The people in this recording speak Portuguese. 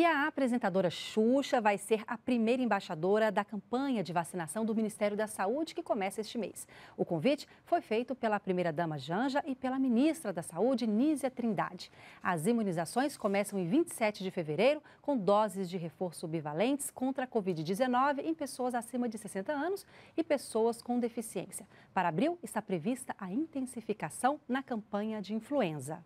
E a apresentadora Xuxa vai ser a primeira embaixadora da campanha de vacinação do Ministério da Saúde que começa este mês. O convite foi feito pela primeira-dama Janja e pela ministra da Saúde, Nízia Trindade. As imunizações começam em 27 de fevereiro, com doses de reforço bivalentes contra a Covid-19 em pessoas acima de 60 anos e pessoas com deficiência. Para abril, está prevista a intensificação na campanha de influenza.